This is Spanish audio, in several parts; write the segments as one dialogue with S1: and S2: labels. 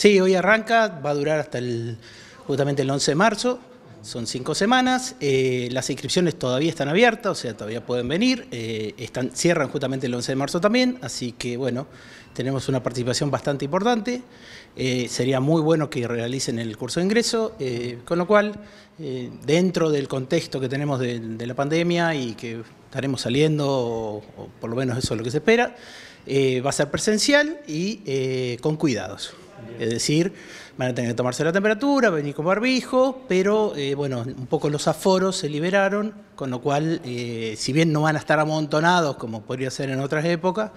S1: Sí, hoy arranca, va a durar hasta el, justamente el 11 de marzo, son cinco semanas, eh, las inscripciones todavía están abiertas, o sea, todavía pueden venir, eh, están, cierran justamente el 11 de marzo también, así que bueno, tenemos una participación bastante importante, eh, sería muy bueno que realicen el curso de ingreso, con lo cual, dentro del contexto que tenemos de, la pandemia y que estaremos saliendo, o, por lo menos eso es lo que se espera, va a ser presencial y con cuidados. Es decir, van a tener que tomarse la temperatura, venir con barbijo, pero eh, bueno, un poco los aforos se liberaron, con lo cual, eh, si bien no van a estar amontonados como podría ser en otras épocas,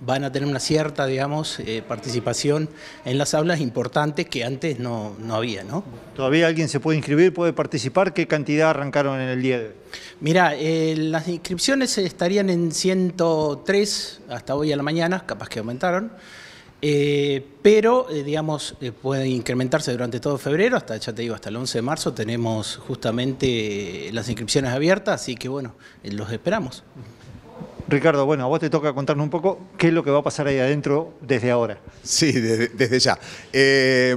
S1: van a tener una cierta, digamos, eh, participación en las aulas importantes que antes no, había, ¿no? ¿Todavía alguien se puede inscribir, puede participar? ¿Qué cantidad arrancaron en el día de hoy? Mira, las inscripciones estarían en 103 hasta hoy a la mañana, capaz que aumentaron. Eh, pero, eh, digamos, eh, puede incrementarse durante todo febrero, hasta ya te digo, hasta el 11 de marzo tenemos justamente las inscripciones abiertas, así que bueno, los esperamos. Ricardo, bueno, a vos te toca contarnos un poco qué es lo que va a pasar ahí adentro desde ahora. Sí,
S2: desde ya.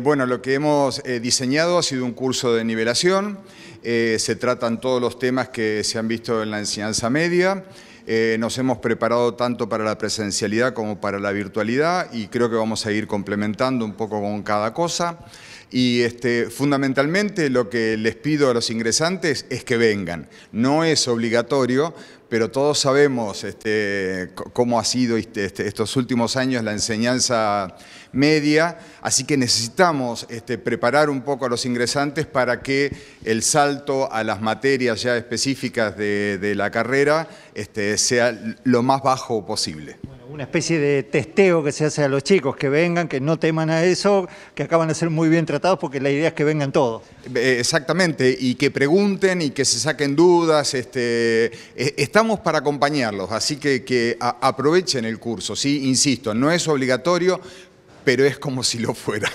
S2: bueno, lo que hemos diseñado ha sido un curso de nivelación, se tratan todos los temas que se han visto en la enseñanza media. Eh, nos hemos preparado tanto para la presencialidad como para la virtualidad y creo que vamos a ir complementando un poco con cada cosa. Y este, fundamentalmente lo que les pido a los ingresantes es que vengan. No es obligatorio, pero todos sabemos este, cómo ha sido este, este, estos últimos años la enseñanza media, así que necesitamos este, preparar un poco a los ingresantes para que el salto a las materias ya específicas de, de la carrera este, sea lo más bajo posible.
S3: una especie de testeo que se hace a los chicos, que vengan, que no teman a eso, que acaban de ser muy bien tratados porque la idea es que vengan todos. Eh, exactamente, y que pregunten
S2: y que se saquen dudas. Este, eh, estamos para acompañarlos, así que, que aprovechen el curso, ¿sí? Insisto, no es obligatorio, pero es como si lo fuera.